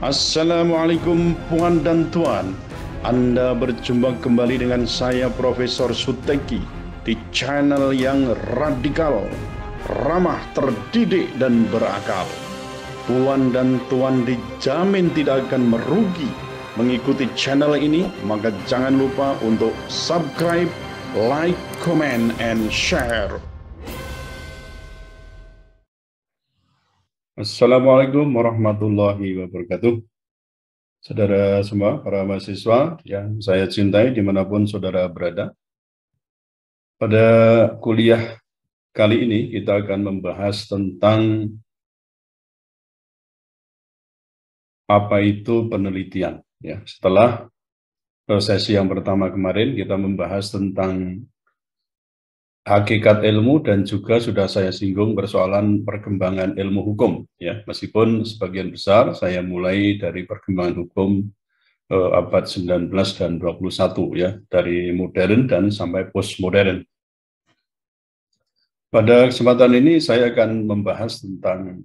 Assalamualaikum puan dan tuan. Anda berjumpa kembali dengan saya Profesor Suteki di channel yang radikal, ramah terdidik dan berakal. Puan dan tuan dijamin tidak akan merugi mengikuti channel ini, maka jangan lupa untuk subscribe, like, comment, and share. Assalamualaikum warahmatullahi wabarakatuh. Saudara semua, para mahasiswa yang saya cintai dimanapun saudara berada. Pada kuliah kali ini kita akan membahas tentang apa itu penelitian. Ya, setelah sesi yang pertama kemarin kita membahas tentang hakikat ilmu dan juga sudah saya singgung persoalan perkembangan ilmu hukum ya meskipun sebagian besar saya mulai dari perkembangan hukum eh, abad 19 dan 21 ya dari modern dan sampai postmodern. Pada kesempatan ini saya akan membahas tentang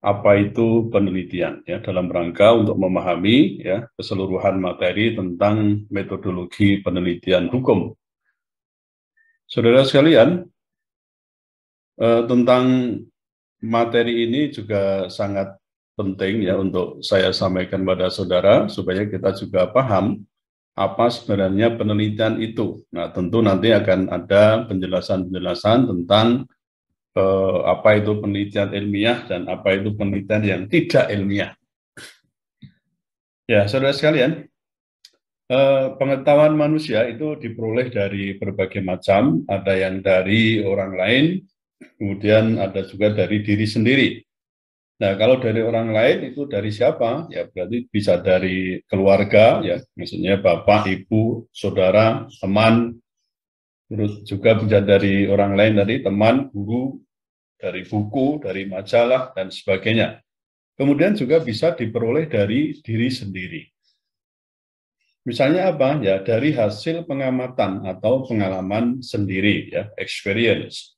apa itu penelitian ya dalam rangka untuk memahami ya keseluruhan materi tentang metodologi penelitian hukum Saudara sekalian, eh, tentang materi ini juga sangat penting ya untuk saya sampaikan pada saudara supaya kita juga paham apa sebenarnya penelitian itu. Nah, tentu nanti akan ada penjelasan-penjelasan tentang eh, apa itu penelitian ilmiah dan apa itu penelitian yang tidak ilmiah. Ya, saudara sekalian, Eh, pengetahuan manusia itu diperoleh dari berbagai macam, ada yang dari orang lain, kemudian ada juga dari diri sendiri. Nah, kalau dari orang lain itu dari siapa? Ya berarti bisa dari keluarga, ya maksudnya bapak, ibu, saudara, teman, terus juga bisa dari orang lain, dari teman, guru, dari buku, dari majalah, dan sebagainya. Kemudian juga bisa diperoleh dari diri sendiri. Misalnya apa? Ya, dari hasil pengamatan atau pengalaman sendiri, ya, experience.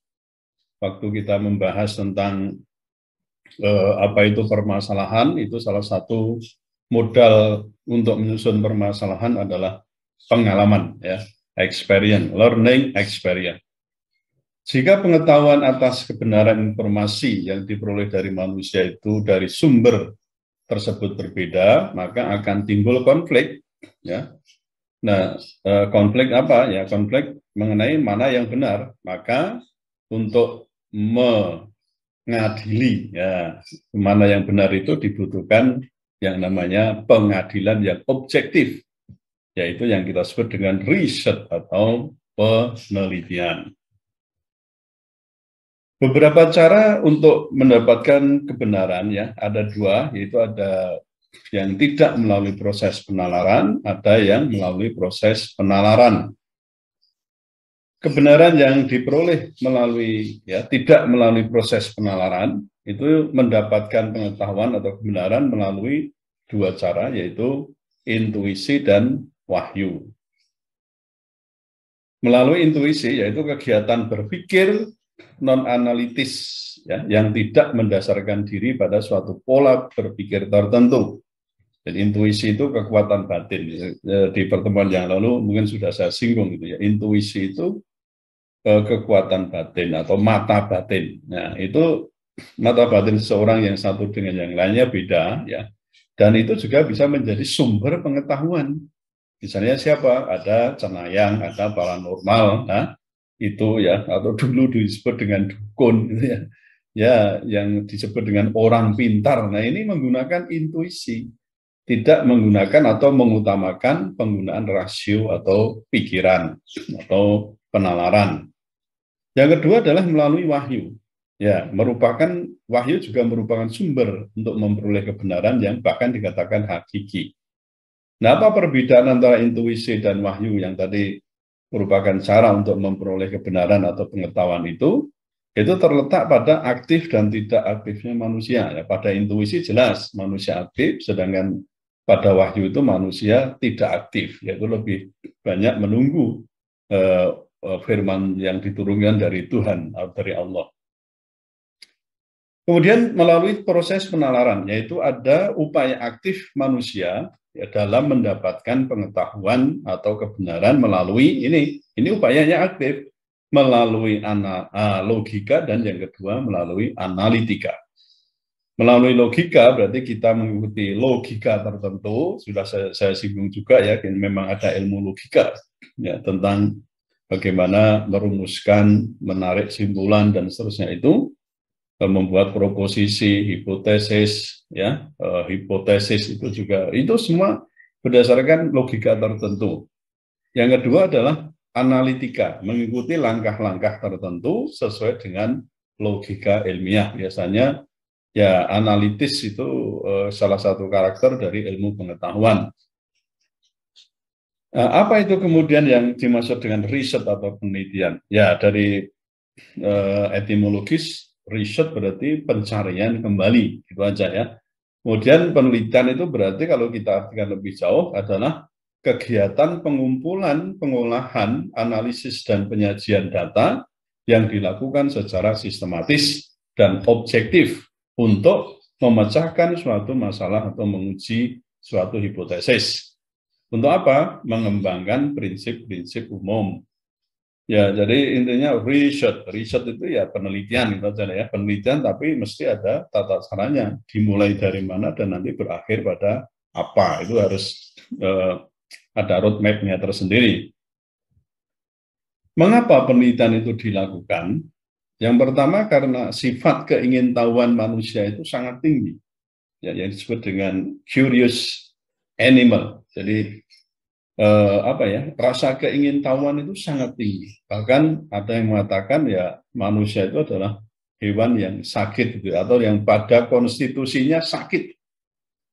Waktu kita membahas tentang eh, apa itu permasalahan, itu salah satu modal untuk menyusun permasalahan adalah pengalaman, ya, experience, learning experience. Jika pengetahuan atas kebenaran informasi yang diperoleh dari manusia itu dari sumber tersebut berbeda, maka akan timbul konflik Ya. Nah, eh, konflik apa ya? Konflik mengenai mana yang benar. Maka untuk mengadili ya mana yang benar itu dibutuhkan yang namanya pengadilan yang objektif, yaitu yang kita sebut dengan riset atau penelitian. Beberapa cara untuk mendapatkan kebenaran ya, ada dua, yaitu ada yang tidak melalui proses penalaran, ada yang melalui proses penalaran. Kebenaran yang diperoleh melalui ya tidak melalui proses penalaran itu mendapatkan pengetahuan atau kebenaran melalui dua cara yaitu intuisi dan wahyu. Melalui intuisi yaitu kegiatan berpikir non analitis ya, yang tidak mendasarkan diri pada suatu pola berpikir tertentu. Dan intuisi itu kekuatan batin. Ya, ya, di pertemuan yang lalu mungkin sudah saya singgung gitu ya. Intuisi itu eh, kekuatan batin atau mata batin. Nah, itu mata batin seseorang yang satu dengan yang lainnya beda ya. Dan itu juga bisa menjadi sumber pengetahuan. Misalnya siapa? Ada cenayang, ada paranormal, nah, itu ya atau dulu disebut dengan dukun gitu ya ya yang disebut dengan orang pintar. Nah, ini menggunakan intuisi, tidak menggunakan atau mengutamakan penggunaan rasio atau pikiran atau penalaran. Yang kedua adalah melalui wahyu. Ya, merupakan wahyu juga merupakan sumber untuk memperoleh kebenaran yang bahkan dikatakan hakiki. Nah, apa perbedaan antara intuisi dan wahyu yang tadi merupakan cara untuk memperoleh kebenaran atau pengetahuan itu? itu terletak pada aktif dan tidak aktifnya manusia. Ya, pada intuisi jelas manusia aktif, sedangkan pada wahyu itu manusia tidak aktif, yaitu lebih banyak menunggu eh, eh, firman yang diturunkan dari Tuhan atau dari Allah. Kemudian melalui proses penalaran, yaitu ada upaya aktif manusia ya, dalam mendapatkan pengetahuan atau kebenaran melalui ini. Ini upayanya aktif melalui logika dan yang kedua melalui analitika. Melalui logika berarti kita mengikuti logika tertentu, sudah saya, saya singgung juga ya, memang ada ilmu logika ya tentang bagaimana merumuskan, menarik simpulan dan seterusnya itu eh, membuat proposisi, hipotesis ya, eh, hipotesis itu juga itu semua berdasarkan logika tertentu. Yang kedua adalah analitika, mengikuti langkah-langkah tertentu sesuai dengan logika ilmiah. Biasanya ya analitis itu eh, salah satu karakter dari ilmu pengetahuan. Nah, apa itu kemudian yang dimaksud dengan riset atau penelitian? Ya, dari eh, etimologis riset berarti pencarian kembali, gitu aja ya. Kemudian penelitian itu berarti kalau kita artikan lebih jauh adalah kegiatan pengumpulan, pengolahan, analisis, dan penyajian data yang dilakukan secara sistematis dan objektif untuk memecahkan suatu masalah atau menguji suatu hipotesis. Untuk apa? Mengembangkan prinsip-prinsip umum. Ya, jadi intinya riset. Riset itu ya penelitian gitu aja ya, penelitian tapi mesti ada tata caranya, dimulai dari mana dan nanti berakhir pada apa. Itu harus eh, ada roadmapnya tersendiri. Mengapa penelitian itu dilakukan? Yang pertama karena sifat keingintahuan manusia itu sangat tinggi, ya, yang disebut dengan curious animal. Jadi eh, apa ya rasa keingintahuan itu sangat tinggi. Bahkan ada yang mengatakan ya manusia itu adalah hewan yang sakit gitu ya, atau yang pada konstitusinya sakit.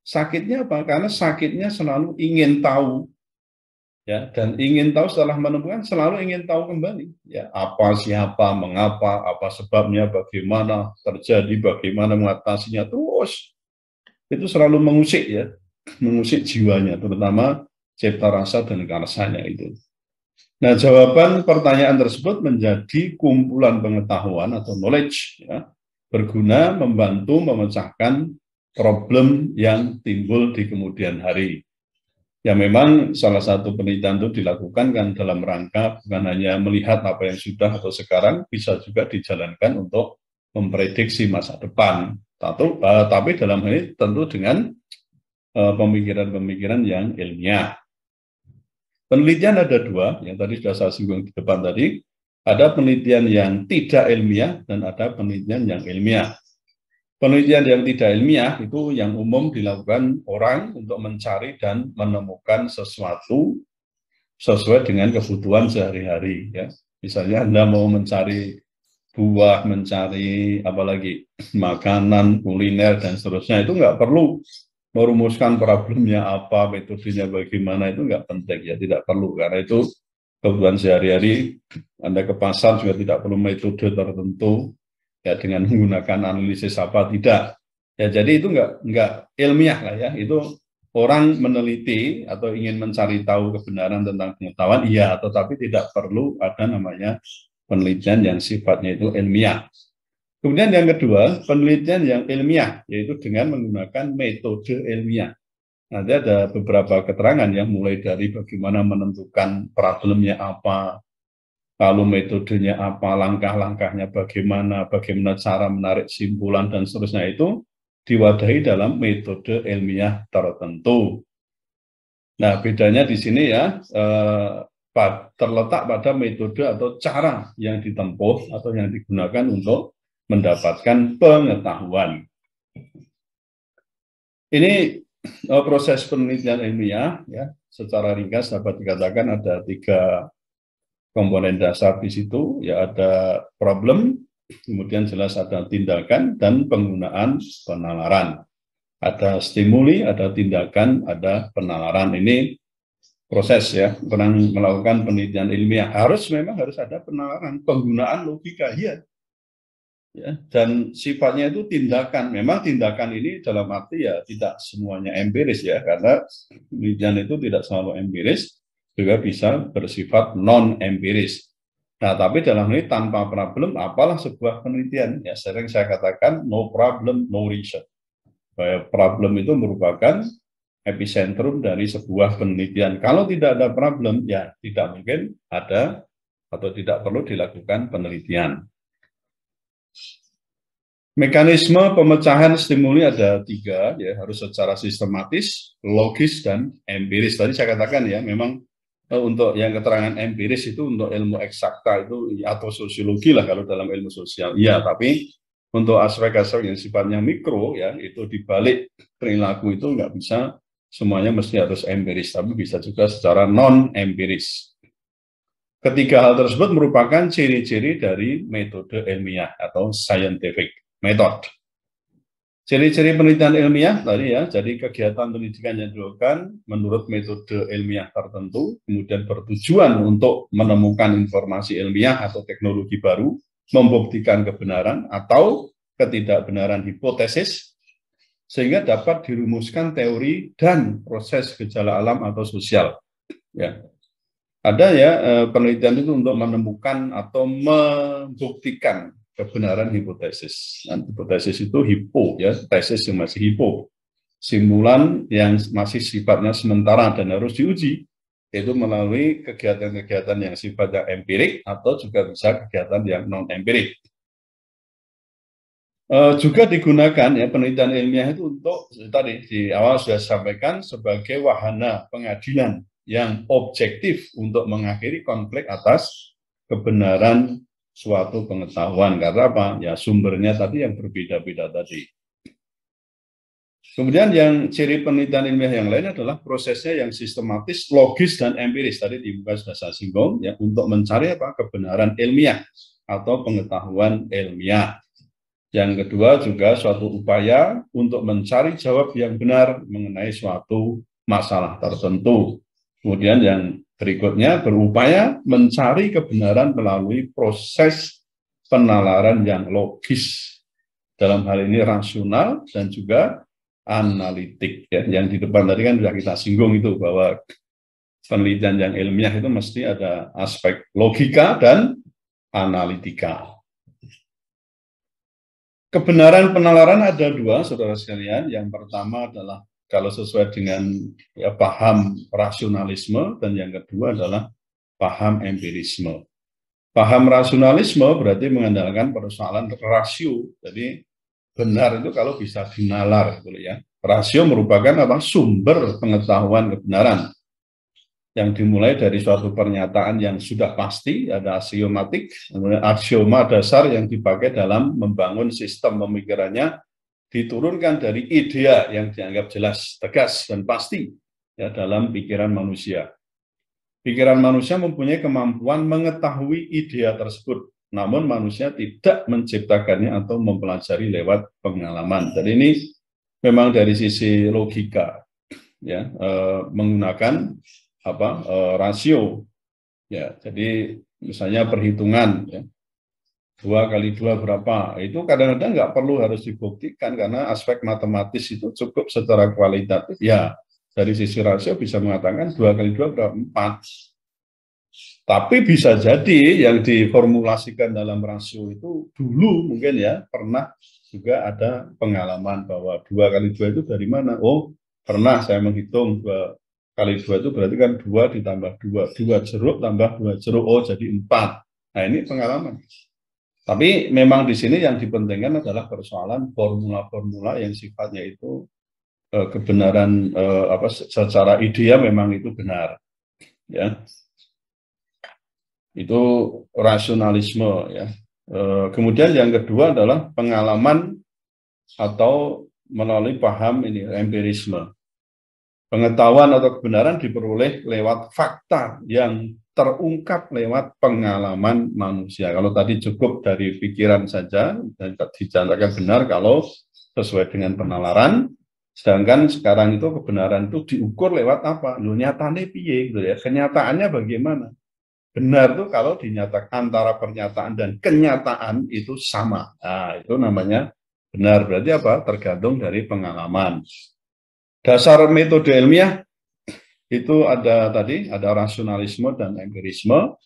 Sakitnya apa? Karena sakitnya selalu ingin tahu ya dan ingin tahu setelah menemukan selalu ingin tahu kembali ya apa siapa mengapa apa sebabnya bagaimana terjadi bagaimana mengatasinya terus itu selalu mengusik ya mengusik jiwanya terutama cipta rasa dan karsanya itu nah jawaban pertanyaan tersebut menjadi kumpulan pengetahuan atau knowledge ya, berguna membantu memecahkan problem yang timbul di kemudian hari Ya memang salah satu penelitian itu dilakukan kan dalam rangka bukan hanya melihat apa yang sudah atau sekarang, bisa juga dijalankan untuk memprediksi masa depan. Tentu, uh, tapi dalam hal ini tentu dengan eh, pemikiran-pemikiran uh, pemikiran -pemikiran yang ilmiah. Penelitian ada dua, yang tadi sudah saya singgung di depan tadi. Ada penelitian yang tidak ilmiah dan ada penelitian yang ilmiah. Penelitian yang tidak ilmiah itu yang umum dilakukan orang untuk mencari dan menemukan sesuatu sesuai dengan kebutuhan sehari-hari ya. Misalnya Anda mau mencari buah, mencari apalagi makanan, kuliner dan seterusnya itu nggak perlu merumuskan problemnya apa, metodenya bagaimana itu nggak penting ya, tidak perlu karena itu kebutuhan sehari-hari Anda ke pasar juga tidak perlu metode tertentu ya dengan menggunakan analisis apa tidak ya jadi itu enggak nggak ilmiah lah ya itu orang meneliti atau ingin mencari tahu kebenaran tentang pengetahuan iya tetapi tidak perlu ada namanya penelitian yang sifatnya itu ilmiah kemudian yang kedua penelitian yang ilmiah yaitu dengan menggunakan metode ilmiah nanti ada beberapa keterangan yang mulai dari bagaimana menentukan problemnya apa lalu metodenya apa, langkah-langkahnya bagaimana, bagaimana cara menarik simpulan, dan seterusnya itu diwadahi dalam metode ilmiah tertentu. Nah, bedanya di sini ya, eh, terletak pada metode atau cara yang ditempuh atau yang digunakan untuk mendapatkan pengetahuan. Ini eh, proses penelitian ilmiah, ya, secara ringkas dapat dikatakan ada tiga komponen dasar di situ, ya ada problem, kemudian jelas ada tindakan dan penggunaan penalaran. Ada stimuli, ada tindakan, ada penalaran. Ini proses ya, pernah melakukan penelitian ilmiah harus memang harus ada penalaran, penggunaan logika, ya. Ya, dan sifatnya itu tindakan. Memang tindakan ini dalam arti ya tidak semuanya empiris ya, karena penelitian itu tidak selalu empiris juga bisa bersifat non empiris. Nah, tapi dalam ini tanpa problem apalah sebuah penelitian. Ya, sering saya katakan no problem, no research. Bahwa problem itu merupakan epicentrum dari sebuah penelitian. Kalau tidak ada problem, ya tidak mungkin ada atau tidak perlu dilakukan penelitian. Mekanisme pemecahan stimuli ada tiga, ya harus secara sistematis, logis, dan empiris. Tadi saya katakan ya, memang Eh, untuk yang keterangan empiris itu untuk ilmu eksakta itu atau sosiologi lah kalau dalam ilmu sosial. Iya, tapi untuk aspek-aspek yang sifatnya mikro ya itu dibalik perilaku itu nggak bisa semuanya mesti harus empiris, tapi bisa juga secara non empiris. Ketiga hal tersebut merupakan ciri-ciri dari metode ilmiah atau scientific method. Ciri-ciri penelitian ilmiah tadi ya, jadi kegiatan pendidikan yang dilakukan menurut metode ilmiah tertentu, kemudian bertujuan untuk menemukan informasi ilmiah atau teknologi baru, membuktikan kebenaran atau ketidakbenaran hipotesis, sehingga dapat dirumuskan teori dan proses gejala alam atau sosial. Ya. Ada ya eh, penelitian itu untuk menemukan atau membuktikan kebenaran hipotesis. Dan nah, hipotesis itu hipo, ya, tesis yang masih hipo. Simulan yang masih sifatnya sementara dan harus diuji, itu melalui kegiatan-kegiatan yang sifatnya empirik atau juga bisa kegiatan yang non-empirik. E, juga digunakan ya penelitian ilmiah itu untuk tadi di awal sudah sampaikan sebagai wahana pengadilan yang objektif untuk mengakhiri konflik atas kebenaran suatu pengetahuan. Karena apa? Ya sumbernya tadi yang berbeda-beda tadi. Kemudian yang ciri penelitian ilmiah yang lain adalah prosesnya yang sistematis, logis, dan empiris. Tadi di muka sudah singgung, ya, untuk mencari apa kebenaran ilmiah atau pengetahuan ilmiah. Yang kedua juga suatu upaya untuk mencari jawab yang benar mengenai suatu masalah tertentu. Kemudian yang Berikutnya, berupaya mencari kebenaran melalui proses penalaran yang logis. Dalam hal ini rasional dan juga analitik. Ya. Yang di depan tadi kan sudah kita singgung itu bahwa penelitian yang ilmiah itu mesti ada aspek logika dan analitika. Kebenaran penalaran ada dua, saudara sekalian. Yang pertama adalah kalau sesuai dengan ya, paham rasionalisme dan yang kedua adalah paham empirisme. Paham rasionalisme berarti mengandalkan persoalan rasio. Jadi benar itu kalau bisa dinalar gitu ya. Rasio merupakan apa? sumber pengetahuan kebenaran yang dimulai dari suatu pernyataan yang sudah pasti ada aksiomatik, kemudian aksioma dasar yang dipakai dalam membangun sistem pemikirannya diturunkan dari idea yang dianggap jelas, tegas, dan pasti ya, dalam pikiran manusia. Pikiran manusia mempunyai kemampuan mengetahui idea tersebut, namun manusia tidak menciptakannya atau mempelajari lewat pengalaman. Dan ini memang dari sisi logika, ya, e, menggunakan apa e, rasio, ya. Jadi misalnya perhitungan, ya, dua kali dua berapa itu kadang-kadang nggak perlu harus dibuktikan karena aspek matematis itu cukup secara kualitatif ya dari sisi rasio bisa mengatakan dua kali dua berapa empat tapi bisa jadi yang diformulasikan dalam rasio itu dulu mungkin ya pernah juga ada pengalaman bahwa dua kali dua itu dari mana oh pernah saya menghitung dua kali dua itu berarti kan dua ditambah dua dua jeruk tambah dua jeruk oh jadi empat nah ini pengalaman tapi memang di sini yang dipentingkan adalah persoalan formula-formula yang sifatnya itu eh, kebenaran eh, apa secara ideal memang itu benar. Ya. Itu rasionalisme ya. Eh, kemudian yang kedua adalah pengalaman atau melalui paham ini empirisme. Pengetahuan atau kebenaran diperoleh lewat fakta yang terungkap lewat pengalaman manusia. Kalau tadi cukup dari pikiran saja, dan dinyatakan benar kalau sesuai dengan penalaran, sedangkan sekarang itu kebenaran itu diukur lewat apa? Lu nyatane piye gitu ya. Kenyataannya bagaimana? Benar tuh kalau dinyatakan antara pernyataan dan kenyataan itu sama. Nah, itu namanya benar. Berarti apa? Tergantung dari pengalaman. Dasar metode ilmiah itu ada tadi ada rasionalisme dan empirisme.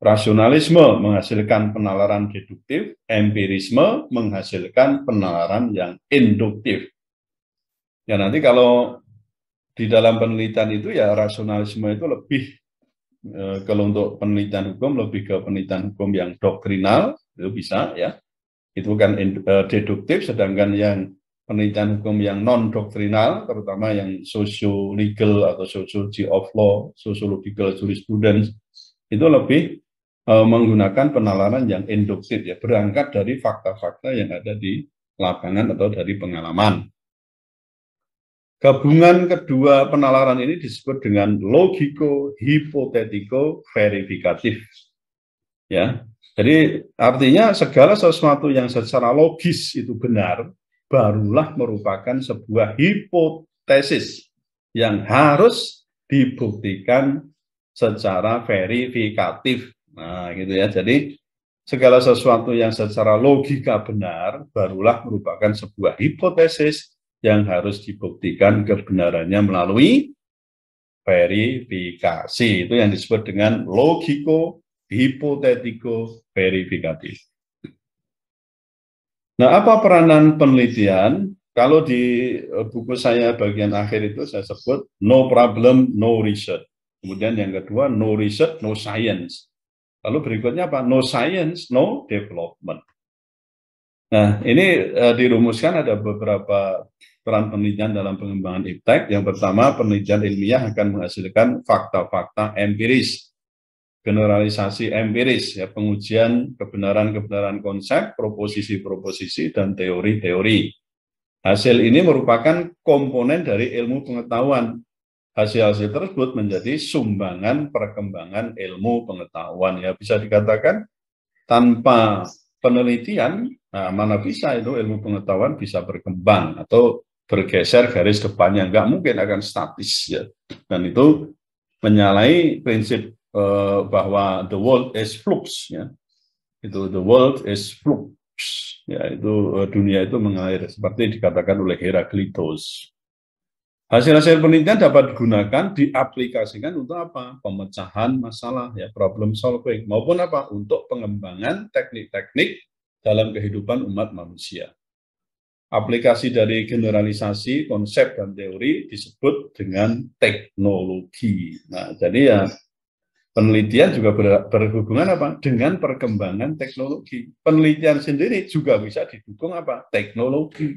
Rasionalisme menghasilkan penalaran deduktif, empirisme menghasilkan penalaran yang induktif. Ya nanti kalau di dalam penelitian itu ya rasionalisme itu lebih e, kalau untuk penelitian hukum lebih ke penelitian hukum yang doktrinal itu bisa ya. Itu kan eh, deduktif sedangkan yang penelitian hukum yang non doktrinal terutama yang socio legal atau sociology of law, sociological jurisprudence itu lebih e, menggunakan penalaran yang induktif ya berangkat dari fakta-fakta yang ada di lapangan atau dari pengalaman. Gabungan kedua penalaran ini disebut dengan logiko hipotetiko verifikatif. Ya. Jadi artinya segala sesuatu yang secara logis itu benar barulah merupakan sebuah hipotesis yang harus dibuktikan secara verifikatif. Nah, gitu ya. Jadi segala sesuatu yang secara logika benar barulah merupakan sebuah hipotesis yang harus dibuktikan kebenarannya melalui verifikasi. Itu yang disebut dengan logiko hipotetiko verifikatif. Nah, apa peranan penelitian? Kalau di eh, buku saya bagian akhir itu saya sebut no problem, no research. Kemudian yang kedua no research, no science. Lalu berikutnya apa? No science, no development. Nah, ini uh, dirumuskan ada beberapa peran penelitian dalam pengembangan iptek. Yang pertama, penelitian ilmiah akan menghasilkan fakta-fakta empiris generalisasi empiris ya pengujian kebenaran-kebenaran konsep, proposisi-proposisi dan teori-teori. Hasil ini merupakan komponen dari ilmu pengetahuan. Hasil-hasil tersebut menjadi sumbangan perkembangan ilmu pengetahuan ya bisa dikatakan tanpa penelitian nah mana bisa itu ilmu pengetahuan bisa berkembang atau bergeser garis depannya nggak mungkin akan statis ya dan itu menyalahi prinsip Eh, bahwa the world is flux ya itu the world is flux ya itu eh, dunia itu mengalir seperti dikatakan oleh Heraclitus hasil-hasil penelitian dapat digunakan diaplikasikan untuk apa pemecahan masalah ya problem solving maupun apa untuk pengembangan teknik-teknik dalam kehidupan umat manusia aplikasi dari generalisasi konsep dan teori disebut dengan teknologi nah jadi ya penelitian juga ber, berhubungan apa dengan perkembangan teknologi. Penelitian sendiri juga bisa didukung apa teknologi.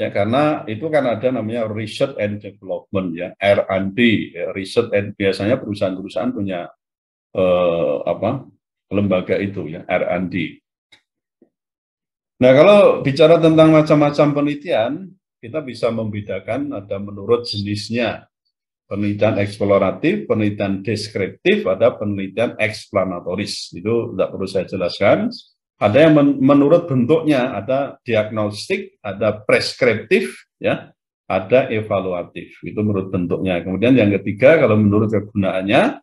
Ya karena itu kan ada namanya research and development ya R&D, ya, research and biasanya perusahaan-perusahaan punya eh, apa lembaga itu ya R&D. Nah kalau bicara tentang macam-macam penelitian, kita bisa membedakan ada menurut jenisnya penelitian eksploratif, penelitian deskriptif, ada penelitian eksplanatoris. Itu tidak perlu saya jelaskan. Ada yang men menurut bentuknya, ada diagnostik, ada preskriptif, ya, ada evaluatif. Itu menurut bentuknya. Kemudian yang ketiga, kalau menurut kegunaannya,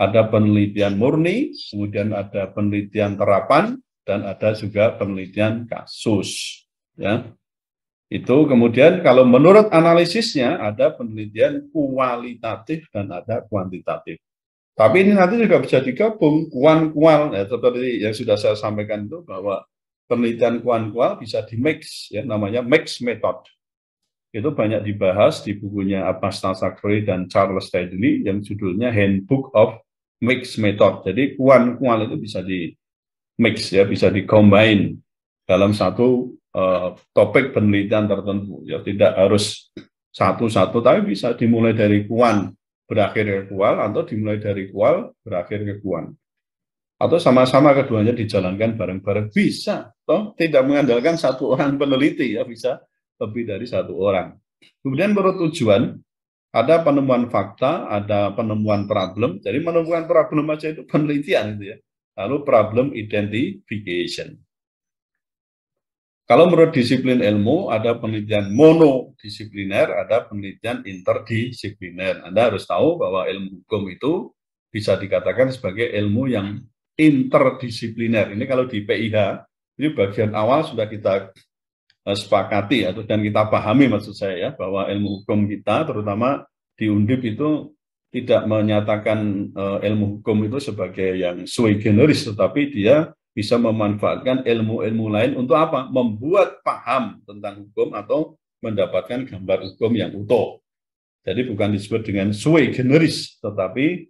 ada penelitian murni, kemudian ada penelitian terapan, dan ada juga penelitian kasus. Ya, itu kemudian kalau menurut analisisnya ada penelitian kualitatif dan ada kuantitatif. Tapi ini nanti juga bisa digabung kuan-kual ya, seperti yang sudah saya sampaikan itu bahwa penelitian kuan-kual bisa di mix ya namanya mix method. Itu banyak dibahas di bukunya Abbas Nasakri dan Charles tedley yang judulnya Handbook of Mix Method. Jadi kuan-kual itu bisa di mix ya, bisa di combine dalam satu Eh, topik penelitian tertentu. Ya tidak harus satu-satu, tapi bisa dimulai dari kuan berakhir ke kual atau dimulai dari kual berakhir ke kuan. Atau sama-sama keduanya dijalankan bareng-bareng bisa, toh tidak mengandalkan satu orang peneliti ya bisa lebih dari satu orang. Kemudian menurut tujuan ada penemuan fakta, ada penemuan problem. Jadi menemukan problem aja itu penelitian itu ya. Lalu problem identification. Kalau menurut disiplin ilmu, ada penelitian monodisipliner, ada penelitian interdisipliner. Anda harus tahu bahwa ilmu hukum itu bisa dikatakan sebagai ilmu yang interdisipliner. Ini kalau di PIH, ini bagian awal sudah kita eh, sepakati atau dan kita pahami maksud saya ya bahwa ilmu hukum kita terutama di Undip itu tidak menyatakan eh, ilmu hukum itu sebagai yang sui generis tetapi dia bisa memanfaatkan ilmu-ilmu lain untuk apa? Membuat paham tentang hukum atau mendapatkan gambar hukum yang utuh. Jadi bukan disebut dengan sui generis, tetapi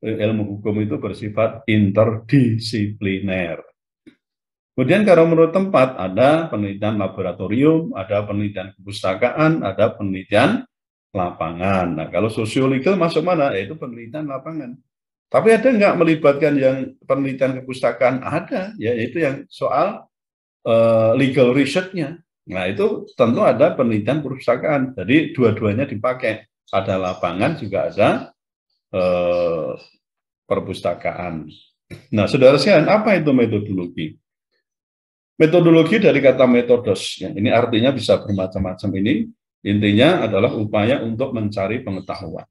ilmu hukum itu bersifat interdisipliner. Kemudian kalau menurut tempat ada penelitian laboratorium, ada penelitian kepustakaan, ada penelitian lapangan. Nah, kalau sosiologis masuk mana? Yaitu penelitian lapangan. Tapi ada nggak melibatkan yang penelitian kepustakaan? Ada, ya itu yang soal uh, legal research-nya. Nah itu tentu ada penelitian perpustakaan. Jadi dua-duanya dipakai. Ada lapangan juga ada uh, perpustakaan. Nah saudara sekalian, apa itu metodologi? Metodologi dari kata metodos. Ya, ini artinya bisa bermacam-macam ini. Intinya adalah upaya untuk mencari pengetahuan,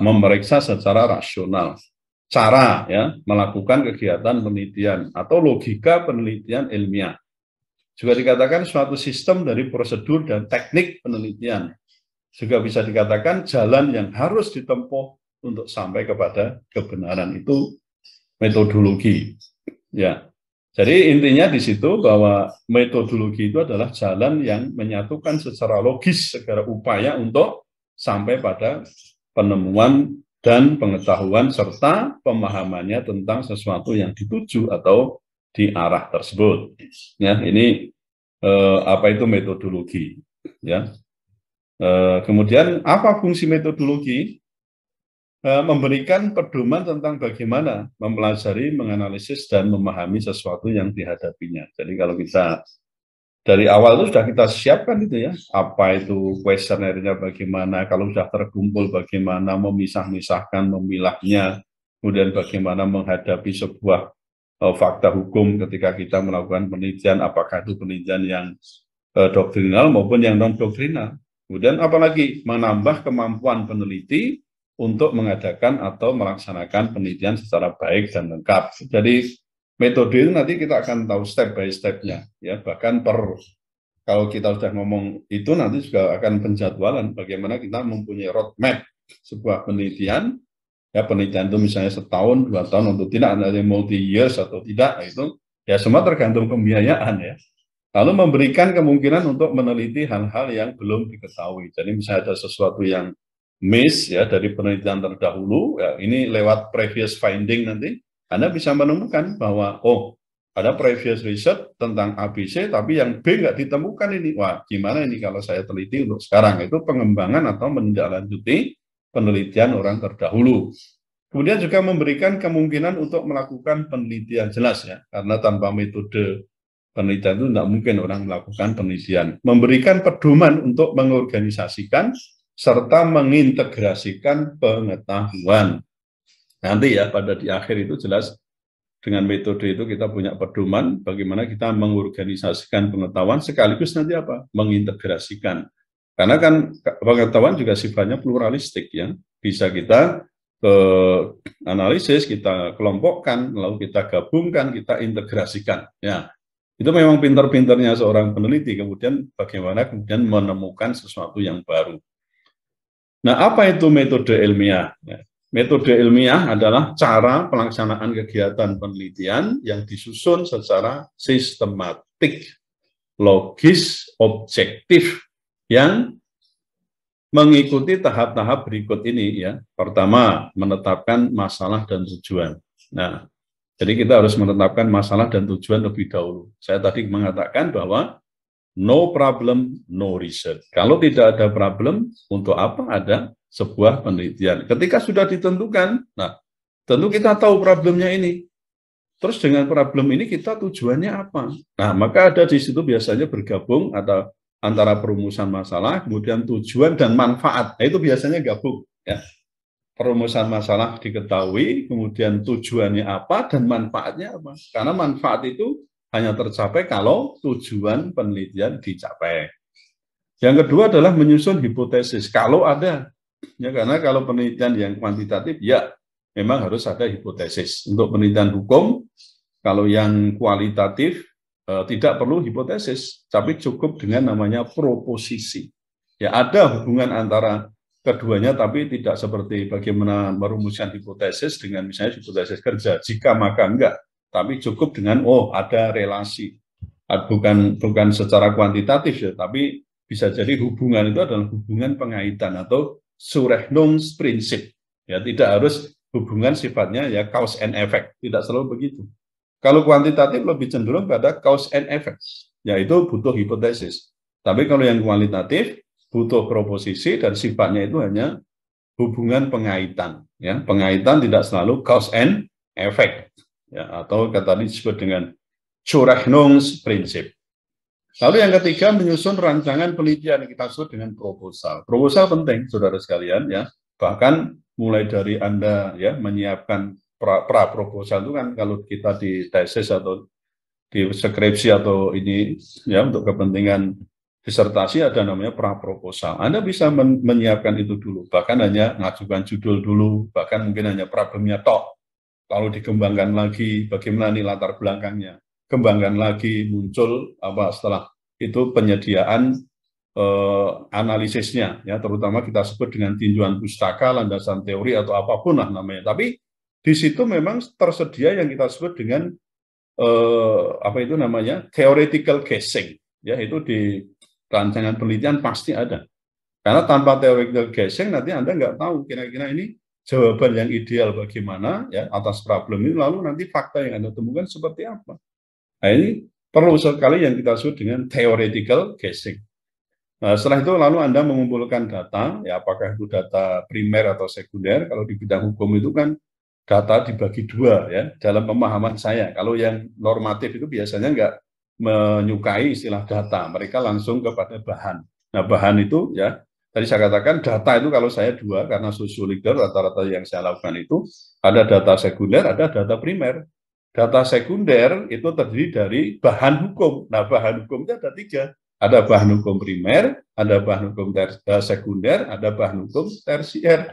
memeriksa secara rasional, cara ya melakukan kegiatan penelitian atau logika penelitian ilmiah. Juga dikatakan suatu sistem dari prosedur dan teknik penelitian. Juga bisa dikatakan jalan yang harus ditempuh untuk sampai kepada kebenaran itu metodologi. Ya. Jadi intinya di situ bahwa metodologi itu adalah jalan yang menyatukan secara logis segala upaya untuk sampai pada penemuan dan pengetahuan serta pemahamannya tentang sesuatu yang dituju atau di arah tersebut. Ya, ini eh, apa itu metodologi? Ya. Eh, kemudian apa fungsi metodologi? Eh, memberikan pedoman tentang bagaimana mempelajari, menganalisis dan memahami sesuatu yang dihadapinya. Jadi kalau kita dari awal itu sudah kita siapkan itu ya apa itu kuesionernya bagaimana kalau sudah terkumpul bagaimana memisah-misahkan memilahnya kemudian bagaimana menghadapi sebuah uh, fakta hukum ketika kita melakukan penelitian apakah itu penelitian yang uh, doktrinal maupun yang non doktrinal kemudian apalagi menambah kemampuan peneliti untuk mengadakan atau melaksanakan penelitian secara baik dan lengkap jadi Metode itu nanti kita akan tahu step by stepnya, ya bahkan per kalau kita sudah ngomong itu nanti juga akan penjadwalan bagaimana kita mempunyai roadmap sebuah penelitian ya penelitian itu misalnya setahun dua tahun untuk tidak ada multi years atau tidak nah itu ya semua tergantung pembiayaan ya lalu memberikan kemungkinan untuk meneliti hal-hal yang belum diketahui jadi misalnya ada sesuatu yang miss ya dari penelitian terdahulu ya ini lewat previous finding nanti anda bisa menemukan bahwa, oh, ada previous research tentang ABC, tapi yang B nggak ditemukan ini. Wah, gimana ini kalau saya teliti untuk sekarang? Itu pengembangan atau menindaklanjuti penelitian orang terdahulu. Kemudian juga memberikan kemungkinan untuk melakukan penelitian jelas ya, karena tanpa metode penelitian itu tidak mungkin orang melakukan penelitian. Memberikan pedoman untuk mengorganisasikan serta mengintegrasikan pengetahuan. Nanti ya pada di akhir itu jelas dengan metode itu kita punya pedoman bagaimana kita mengorganisasikan pengetahuan sekaligus nanti apa? mengintegrasikan. Karena kan pengetahuan juga sifatnya pluralistik ya. Bisa kita ke eh, analisis, kita kelompokkan, lalu kita gabungkan, kita integrasikan. Ya, itu memang pintar-pintarnya seorang peneliti. Kemudian bagaimana kemudian menemukan sesuatu yang baru. Nah, apa itu metode ilmiah? Ya, Metode ilmiah adalah cara pelaksanaan kegiatan penelitian yang disusun secara sistematik, logis, objektif, yang mengikuti tahap-tahap berikut ini ya. Pertama, menetapkan masalah dan tujuan. Nah, jadi kita harus menetapkan masalah dan tujuan lebih dahulu. Saya tadi mengatakan bahwa no problem, no research. Kalau tidak ada problem, untuk apa ada sebuah penelitian. Ketika sudah ditentukan, nah tentu kita tahu problemnya ini. Terus dengan problem ini kita tujuannya apa? Nah, maka ada di situ biasanya bergabung atau antara perumusan masalah, kemudian tujuan dan manfaat. Nah, itu biasanya gabung ya. Perumusan masalah diketahui, kemudian tujuannya apa dan manfaatnya apa. Karena manfaat itu hanya tercapai kalau tujuan penelitian dicapai. Yang kedua adalah menyusun hipotesis. Kalau ada Ya karena kalau penelitian yang kuantitatif ya memang harus ada hipotesis. Untuk penelitian hukum kalau yang kualitatif eh, tidak perlu hipotesis, tapi cukup dengan namanya proposisi. Ya ada hubungan antara keduanya tapi tidak seperti bagaimana merumuskan hipotesis dengan misalnya hipotesis kerja jika maka enggak tapi cukup dengan oh ada relasi ah, bukan bukan secara kuantitatif ya tapi bisa jadi hubungan itu adalah hubungan pengaitan atau surehnungs prinsip. Ya, tidak harus hubungan sifatnya ya cause and effect, tidak selalu begitu. Kalau kuantitatif lebih cenderung pada cause and effect, yaitu butuh hipotesis. Tapi kalau yang kualitatif butuh proposisi dan sifatnya itu hanya hubungan pengaitan, ya. Pengaitan tidak selalu cause and effect, ya atau kata disebut dengan Churechnungs prinsip. Lalu yang ketiga menyusun rancangan penelitian yang kita sebut dengan proposal. Proposal penting, saudara sekalian ya. Bahkan mulai dari anda ya menyiapkan pra, pra proposal itu kan kalau kita di tesis atau di skripsi atau ini ya untuk kepentingan disertasi ada namanya pra proposal. Anda bisa men menyiapkan itu dulu, bahkan hanya mengajukan judul dulu, bahkan mungkin hanya problemnya tok, lalu dikembangkan lagi bagaimana nih latar belakangnya kembangkan lagi muncul apa setelah itu penyediaan eh, analisisnya ya terutama kita sebut dengan tinjuan pustaka landasan teori atau apapun lah namanya tapi di situ memang tersedia yang kita sebut dengan eh, apa itu namanya theoretical casing ya itu di rancangan penelitian pasti ada karena tanpa theoretical casing nanti anda nggak tahu kira-kira ini jawaban yang ideal bagaimana ya atas problem ini lalu nanti fakta yang anda temukan seperti apa Nah ini perlu sekali yang kita sebut dengan theoretical guessing. Nah, setelah itu lalu Anda mengumpulkan data, ya apakah itu data primer atau sekunder, kalau di bidang hukum itu kan data dibagi dua ya dalam pemahaman saya. Kalau yang normatif itu biasanya nggak menyukai istilah data, mereka langsung kepada bahan. Nah bahan itu ya tadi saya katakan data itu kalau saya dua karena sosiologer rata-rata yang saya lakukan itu ada data sekunder, ada data primer. Data sekunder itu terdiri dari bahan hukum. Nah, bahan hukum itu ada tiga. Ada bahan hukum primer, ada bahan hukum ter- eh, sekunder, ada bahan hukum tersier.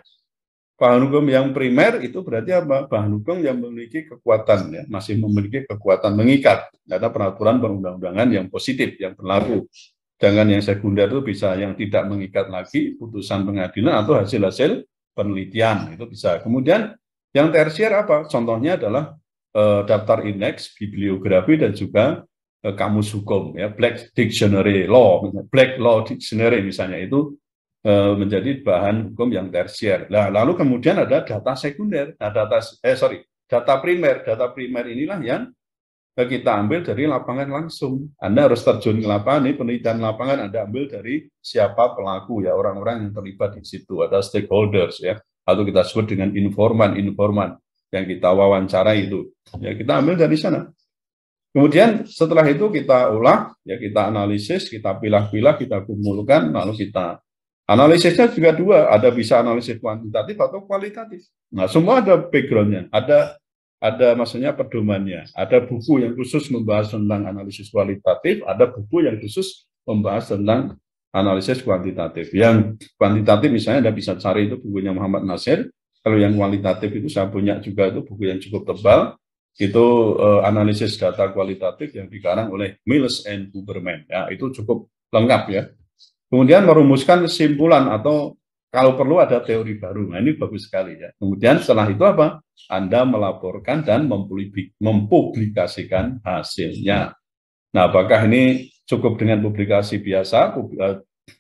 Bahan hukum yang primer itu berarti apa? Bahan hukum yang memiliki kekuatan, ya, masih memiliki kekuatan mengikat. Ada peraturan perundang-undangan yang positif, yang berlaku. Jangan yang sekunder itu bisa yang tidak mengikat lagi putusan pengadilan atau hasil-hasil penelitian itu bisa. Kemudian yang tersier apa? Contohnya adalah uh, daftar indeks, bibliografi dan juga uh, kamus hukum ya, Black Dictionary Law, Black Law Dictionary misalnya itu uh, menjadi bahan hukum yang tersier. Nah, lalu kemudian ada data sekunder, nah, data eh sorry, data primer, data primer inilah yang kita ambil dari lapangan langsung. Anda harus terjun ke lapangan, ini penelitian lapangan Anda ambil dari siapa pelaku ya, orang-orang yang terlibat di situ, ada stakeholders ya, atau kita sebut dengan informan-informan yang kita wawancara itu. Ya kita ambil dari sana. Kemudian setelah itu kita olah, ya kita analisis, kita pilah-pilah, kita kumpulkan, lalu kita analisisnya juga dua, ada bisa analisis kuantitatif atau kualitatif. Nah semua ada backgroundnya, ada ada maksudnya pedomannya, ada buku yang khusus membahas tentang analisis kualitatif, ada buku yang khusus membahas tentang analisis kuantitatif. Yang kuantitatif misalnya Anda bisa cari itu bukunya Muhammad Nasir, kalau yang kualitatif itu saya punya juga itu buku yang cukup tebal, itu uh, analisis data kualitatif yang dikarang oleh Mills and Huberman. Ya, itu cukup lengkap ya. Kemudian merumuskan kesimpulan atau kalau perlu ada teori baru. Nah, ini bagus sekali ya. Kemudian setelah itu apa? Anda melaporkan dan mempublikasikan hasilnya. Nah, apakah ini cukup dengan publikasi biasa, eh,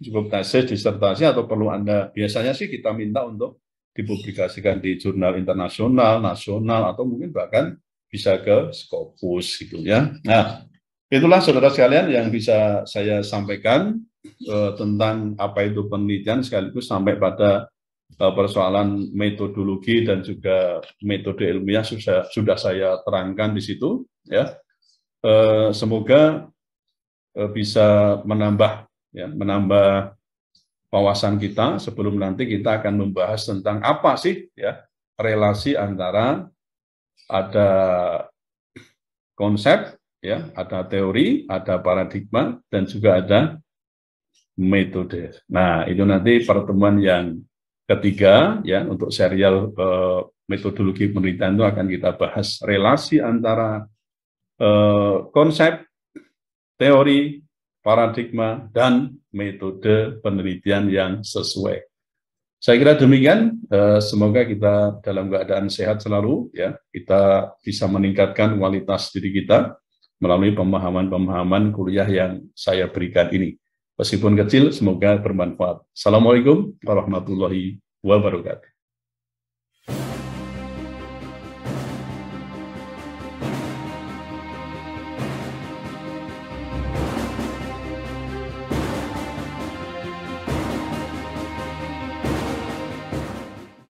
cukup tesis, disertasi, atau perlu Anda? Biasanya sih kita minta untuk dipublikasikan di jurnal internasional, nasional, atau mungkin bahkan bisa ke Scopus gitu ya. Nah, itulah saudara sekalian yang bisa saya sampaikan eh, tentang apa itu penelitian sekaligus sampai pada eh, persoalan metodologi dan juga metode ilmiah sudah sudah saya terangkan di situ ya. Eh, semoga bisa menambah ya, menambah wawasan kita sebelum nanti kita akan membahas tentang apa sih ya relasi antara ada konsep ya, ada teori, ada paradigma dan juga ada metode. Nah, itu nanti pertemuan yang ketiga ya untuk serial eh, metodologi penelitian itu akan kita bahas relasi antara eh, konsep, teori paradigma, dan metode penelitian yang sesuai. Saya kira demikian. Eh, semoga kita dalam keadaan sehat selalu, ya. Kita bisa meningkatkan kualitas diri kita melalui pemahaman-pemahaman kuliah yang saya berikan ini. Meskipun kecil, semoga bermanfaat. Assalamualaikum warahmatullahi wabarakatuh.